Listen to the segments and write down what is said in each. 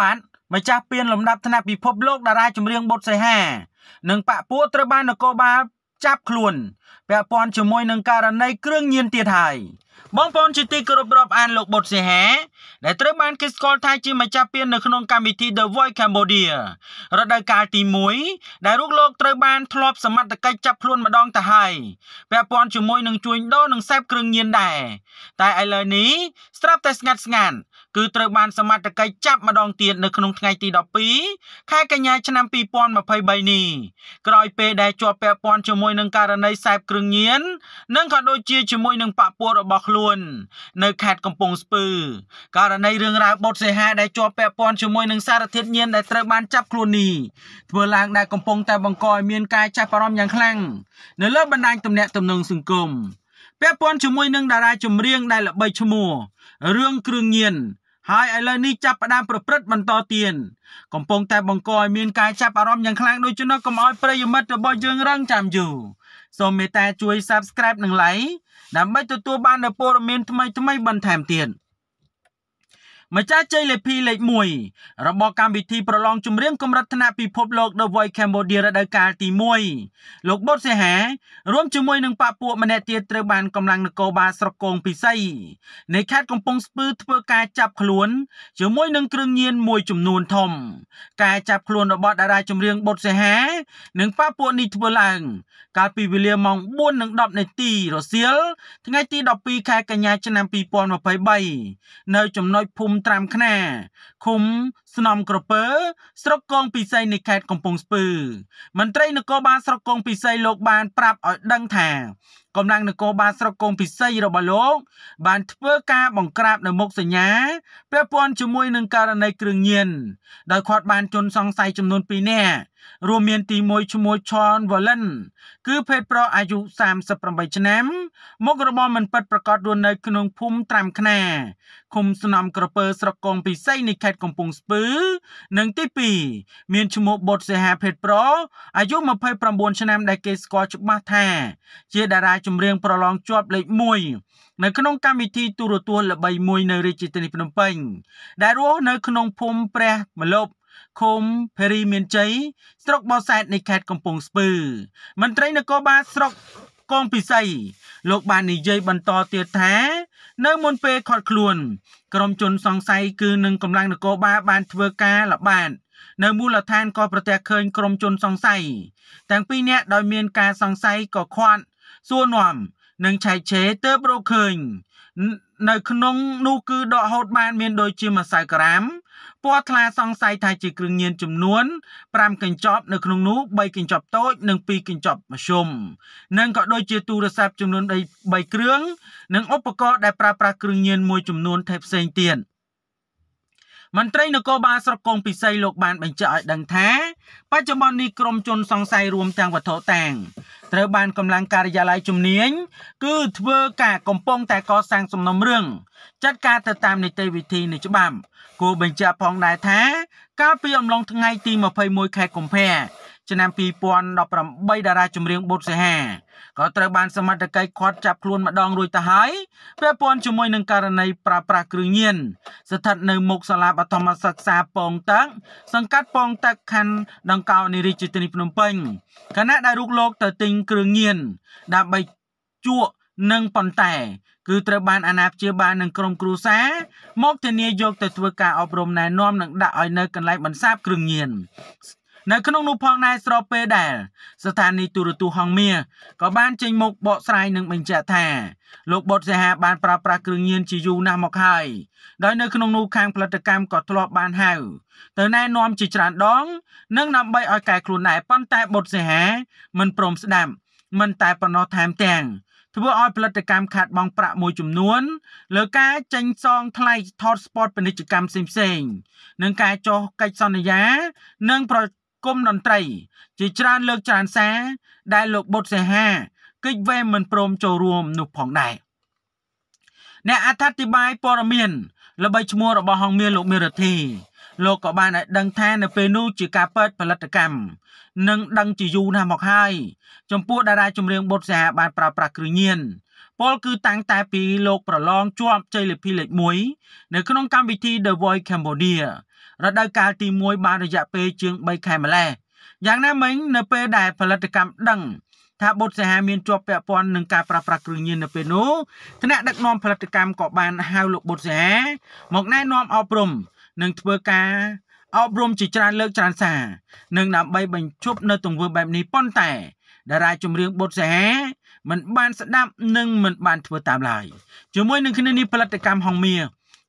បានម្ចាស់ពានលំដាប់ថ្នាក់ពិភពលោកតារាចម្រៀងបុត្រសីហានិងបពពួកត្រូវបាននគរបាលចាប់ខ្លួនពាក់ព័ន្ធជាមួយនឹងករណីគ្រឿងញៀនទៀតហើយ។បងប្អូនជាទីគោរពរាប់អានលោកបុតសេហាដែលត្រូវបានគេស្គាល់ថាជាម្ចាស់ពាននៅក្នុងកម្មវិធី The Voice Cambodia រដូវកាលទី1ដែលលោកលោកត្រូវបានធ្លាប់សមត្ថកិច្ចចាប់ខ្លួនម្ដងទៅហើយពាក់ព័ន្ធជាមួយនឹងជួញដូរនិងសេពគ្រឿងញៀនដែរតែឥឡូវនេះស្រាប់តែស្ងាត់ស្ងាត់គឺត្រូវបានសមត្ថកិច្ចចាប់ម្ដងទៀតនៅក្នុងថ្ងៃទី12ខែកញ្ញាឆ្នាំ2023នេះក្រោយពេលដែលជាប់ពាក់ព័ន្ធជាមួយនឹងករណីសេពគ្រឿងញៀននិងក៏ដូចជាជាមួយនឹងបពពួករបស់របស់ខ្លួននៅខេត្តកំពង់ស្ពឺករណីរឿងរ៉ាវបុតសេហាដែលជាប់ពាក់ព័ន្ធជាមួយនឹងសារធាតុញៀនដែលត្រូវបានចាប់ខ្លួននេះធ្វើឡើងដែលកំពុងតែបង្កឲ្យមានការចាប់អារម្មណ៍យ៉ាងខ្លាំងនៅលើបណ្ដាញទំនាក់ទំនងសង្គមពាក់ព័ន្ធជាមួយនឹងតារាចម្រៀងដែលល្បីឈ្មោះរឿងគ្រឿងញៀនហើយឥឡូវនេះចាប់ផ្ដើមប្រព្រឹត្តបន្តទៀតកំពុងតែបង្កឲ្យមានការចាប់អារម្មណ៍យ៉ាងខ្លាំងដូចជានៅកុំឲ្យប្រិយមិត្តរបស់យើងរងចាំយូរសូមមេត្តាជួយ Subscribe និង Like ដើម្បីទទួលបាននូវព័ត៌មានថ្មីៗបន្ថែមទៀត។ម្ចាស់ជ័យលេខ2លេខ1របស់កម្មវិធីប្រឡងចម្រៀងកម្រិតថ្នាក់ពិភពលោក The Voice Cambodia រដូវកាលទី1លោកបុតសេហារួមជាមួយនឹងប៉ពួកម្នាក់ទៀតត្រូវបានកម្លាំងនគរបាលស្រុកកងពិសីនៃខេត្តកំពង់ស្ពឺធ្វើការចាប់ខ្លួនជាមួយនឹងគ្រឿងញៀនមួយចំនួនធំ ការចាប់ខ្លួនរបស់តារាចម្រៀងបុតសេហា និងប៉ពួនេះធ្វើឡើង កាលពីវេលាម៉ោង4:10នាទីរសៀលថ្ងៃទី12ខែកញ្ញាឆ្នាំ2023នៅចំណុចភូមិត្រាំខ្នាឃុំស្នំក្រពើស្រុកកងពិសីនៃខេត្តកំពង់ស្ពឺមន្ត្រីនគរបាលស្រុកកងពិសីលោកបាន ប្រាប់ឲ្យដឹងថាកម្លាំងនគរបាលស្រុកកងពិសីរបស់លោក បានធ្វើការបង្ក្រាបនៅមុខសញ្ញាពាក់ព័ន្ធជាមួយនឹងករណីគ្រឿងញៀនដោយគាត់បានជន់សង្ស័យចំនួន2នាក់រួមមានទី1ឈ្មោះ Chon Wallen គឺភេទប្រុសអាយុ38ឆ្នាំមុខរបរមិនពិតប្រាកដរស់នៅក្នុងភូមិត្រាំខ្នាឃុំស្នំក្រពើស្រុកកងពិសីនៃខេត្តកំពង់ស្ពឺនិងទី2មានឈ្មោះបុតសេហាភេទប្រុសអាយុ29ឆ្នាំដែលគេស្គាល់ច្បាស់ថា ជាតារាចម្រៀងប្រឡងជាប់លេខ1នៅក្នុងកម្មវិធីទូរទស្សន៍ល្បីមួយនៅរាជធានីភ្នំពេញ ដែលរស់នៅក្នុងភូមិព្រះមលប់ឃុំភេរីមានជ័យស្រុកបោសែតនៃខេត្តកំពង់ស្ពឺមន្ត្រីនគរបាលស្រុកកងពិសី លោកបាននិយាយបន្តទៀតថា នៅមុនពេលខាត់ខ្លួនក្រុមជនសង្ស័យគឺនឹងកម្លាំងនគរបាលបានធ្វើការល្បាតនៅមូលដ្ឋានក៏ប្រទះឃើញក្រុមជនសង្ស័យទាំងពីរនាក់ដោយមានការសង្ស័យក៏ខាត់សួរនាំនិងឆែកឆេរទើបរកឃើញនៅ ក្នុង នោះគឺដកហូត បាន មានដូចជាម្សៅក្រាមពណ៌ថ្លាសង្ស័យថាជាគ្រឿងញៀនចំនួន5កញ្ចប់នៅក្នុងនោះ3កញ្ចប់តូចនិង2កញ្ចប់មធ្យមនិងក៏ដូចជាទូរស័ព្ទចំនួន3គ្រឿងនិងឧបករណ៍ដែលប្រើប្រាស់គ្រឿងញៀនមួយចំនួនថែផ្សេងទៀត។មន្ត្រីនគរបាលស្រុកកងពិសីលោកបានបញ្ជាក់ឲ្យដឹងថា បច្ចុប្បន្ននេះក្រុមជន សង្ស័យរួមទាំងវត្ថុតាំងត្រូវបានកម្លាំងការិយាល័យជំនាញគឺធ្វើការកំពុងតែកសាងសំណុំរឿងចាត់ការទៅតាមនីតិវិធីនៃច្បាប់គូបញ្ជាក់ផងដែរថាកាលពីអំឡុងថ្ងៃ ទី21ខែកុម្ភៈឆ្នាំ2018តារាចម្រៀងបុត្រសិហាក៏ត្រូវបានសមត្ថកិច្ចឃាត់ចាប់ខ្លួនម្ដងរួចទៅហើយពាក់ព័ន្ធជាមួយនឹងករណីប្រើប្រាស់គ្រឿងញៀនស្ថិតនៅមុខសាលាបឋមសិក្សាពងតឹកសង្កាត់ពងតឹកខណ្ឌដង្កោនារីជាទីភ្នំពេញគណៈដែលរុកលោកទៅទិញគ្រឿងញៀនដើម្បីជក់និងប៉ុន្តែគឺត្រូវបានអាណាព្យាបាលនិងក្រុមគ្រួសារមកធានាយកទៅធ្វើការអប់រំណែនាំនិងដាក់ឲ្យនៅកន្លែងបន្សាបគ្រឿងញៀននៅក្នុងនោះផងដែរស្របពេលដែល ស្ថានីយទូរទស្សន៍ហងមៀក៏បានចេញមុខបកស្រាយនិងបញ្ជាក់ថាលោកបុតសេហាបានប្រើប្រាស់គ្រឿងញៀនជាយូរណាស់មកហើយដោយនៅក្នុងនោះខាងផលិតកម្មក៏ធ្លាប់បានហៅទៅណែនាំជាច្រើនដងនិងដើម្បីឲ្យកែខ្លួនដែរប៉ុន្តែបុតសេហាមិនព្រមស្ដាប់មិនតែប៉ុណ្ណោះថែមទាំងធ្វើឲ្យផលិតកម្មខាត់បងប្រាក់មួយចំនួនលើការចេញសងថ្លៃថតស្ពតពាណិជ្ជកម្មផ្សេងៗនិងការចុះកិច្ចសន្យានិងប្រគមន៍តន្ត្រីជាច្រើនលើកច្រើនសារដែលលោកបុតសេហា គិច្ចវេមិនព្រមចូលរួមនោះផងដែរអ្នកអត្ថាធិប្បាយព័ត៌មានល្បីឈ្មោះរបស់ហងមានលោកមេរធីលោកក៏បានឲ្យដឹងថានៅពេលនោះជាការពិតផលិតកម្មនិងដឹងជាយូរណាស់មកហើយចំពោះតារាចម្រៀងបុតសាហាបានប្រើប្រាស់គ្រឿងញៀនពល គឺតាំងតែពីលោកប្រឡងជាប់ជ័យលាភីលេខ1នៅ ក្នុងកម្មវិធី The Voice Cambodia រដូវកាលទី1បានរយៈពេលជាង3ខែម្ល៉េះយ៉ាងណាមិញនៅពេលដែល ផលិតកម្មដឹងថាបុត្រសហាមានជាប់ពាក់ព័ន្ធនឹងការប្រព្រឹត្តគ្រឿងញៀននៅពេលនោះថ្នាក់ដឹកនាំផលិតកម្មក៏បានហៅលោកបុត្រសហាមកណែនាំអប់រំនិងធ្វើការអប់រំជាច្រើនលើកច្រើនសារនិងដើម្បីបញ្ឈប់នៅទង្វើបែបនេះប៉ុន្តែតារាចម្រៀងបុត្រសាហាមិនបានស្ដាប់និងមិនបានធ្វើតាមឡើយជាមួយនឹងគ្នានេះផលិតកម្មហងមៀ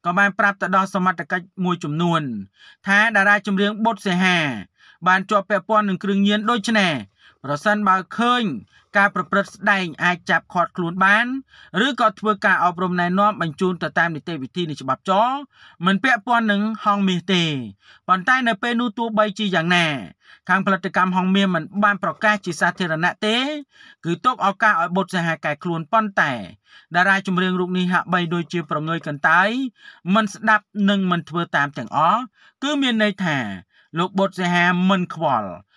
ក៏បានប្រាប់ទៅដល់សមត្ថកិច្ចមួយចំនួនថាតារាចម្រៀង បុតសេហាបានជាប់ពាក់ព័ន្ធនឹងគ្រឿងញៀនដូចនេះប្រសិនបើឃើញការប្រព្រឹត្តស្ដែងអាចចាប់ឃាត់ខ្លួនបានឬក៏ធ្វើការអប់រំណែនាំបញ្ជូនទៅតាមនីតិវិធីនៃច្បាប់ចរមិនពាក់ព័ន្ធនឹងហងមាសទេប៉ុន្តែនៅពេលនោះទោះបីជាយ៉ាងណាខាងផលិតកម្មហងមាសមិនបានប្រកាសជាសាធារណៈទេ គឺទុកឱកាសឲ្យបុត្រសហកាយខ្លួនប៉ុន្តែ តារាចម្រៀងរូបនេះហាក់បីដូចជាប្រងើយកន្តើយមិនស្ដាប់និងមិនធ្វើតាមទាំងអស់គឺមានន័យថាលោកបុត្រសេហាមិនខ្វល់